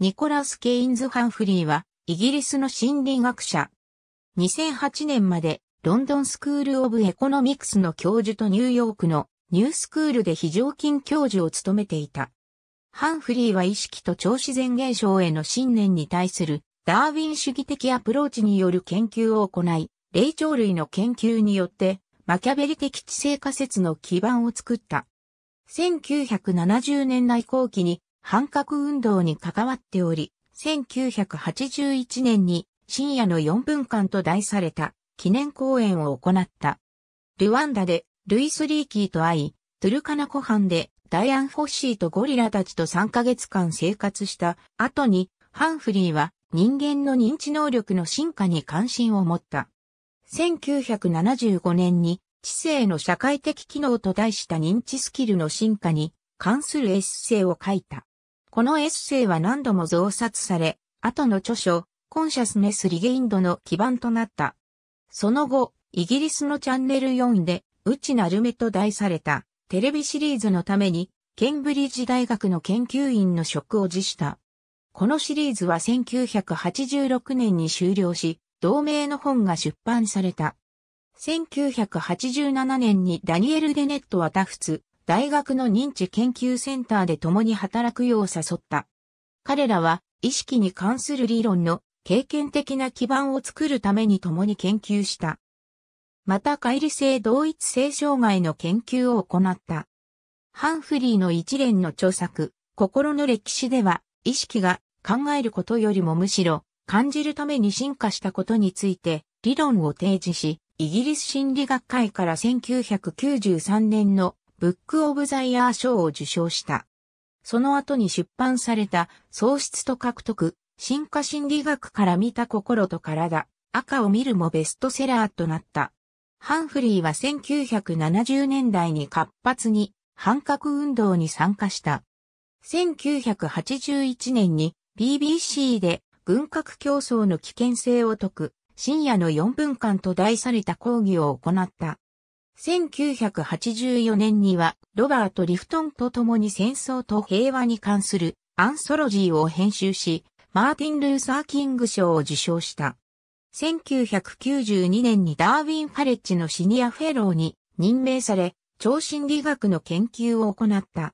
ニコラウス・ケインズ・ハンフリーは、イギリスの心理学者。2008年まで、ロンドンスクール・オブ・エコノミクスの教授とニューヨークのニュースクールで非常勤教授を務めていた。ハンフリーは意識と超自然現象への信念に対するダーウィン主義的アプローチによる研究を行い、霊長類の研究によってマキャベリ的知性仮説の基盤を作った。1970年代後期に反核運動に関わっており、1981年に深夜の4分間と題された記念公演を行った。ルワンダでルイス・リーキーと会い、トゥルカナ湖畔でダイアン・フォッシーとゴリラたちと3ヶ月間生活した後に、ハンフリーは人間の認知能力の進化に関心を持った。1975年に知性の社会的機能と題した認知スキルの進化に関するエッセイを書いた。このエッセイは何度も増刷され、後の著書、コンシャスネス・リゲインドの基盤となった。その後、イギリスのチャンネル4で、ウチナルメと題された、テレビシリーズのために、ケンブリッジ大学の研究員の職を辞した。このシリーズは1986年に終了し、同名の本が出版された。1987年にダニエル・デネット・はタフツ、大学の認知研究センターで共に働くよう誘った。彼らは意識に関する理論の経験的な基盤を作るために共に研究した。また乖離性同一性障害の研究を行った。ハンフリーの一連の著作、心の歴史では、意識が考えることよりもむしろ感じるために進化したことについて理論を提示し、イギリス心理学会から1993年のブック・オブ・ザ・イヤー賞を受賞した。その後に出版された、喪失と獲得、進化心理学から見た心と体、赤を見るもベストセラーとなった。ハンフリーは1970年代に活発に反核運動に参加した。1981年に BBC で軍拡競争の危険性を説く深夜の4分間と題された講義を行った。1984年にはロバート・リフトンと共に戦争と平和に関するアンソロジーを編集し、マーティン・ルーサー・キング賞を受賞した。1992年にダーウィン・ファレッジのシニアフェローに任命され、超心理学の研究を行った。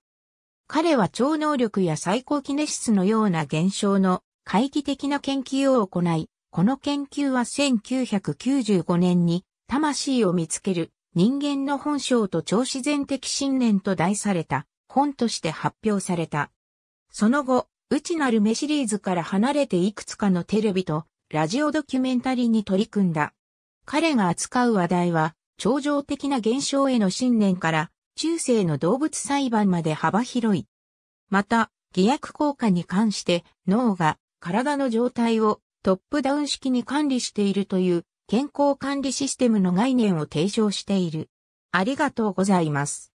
彼は超能力や最高キネシスのような現象の懐疑的な研究を行い、この研究は1995年に魂を見つける人間の本性と超自然的信念と題された本として発表された。その後、内なる目シリーズから離れていくつかのテレビとラジオドキュメンタリーに取り組んだ。彼が扱う話題は、超常的な現象への信念から中世の動物裁判まで幅広い。また、偽薬効果に関して脳が体の状態をトップダウン式に管理しているという健康管理システムの概念を提唱している。ありがとうございます。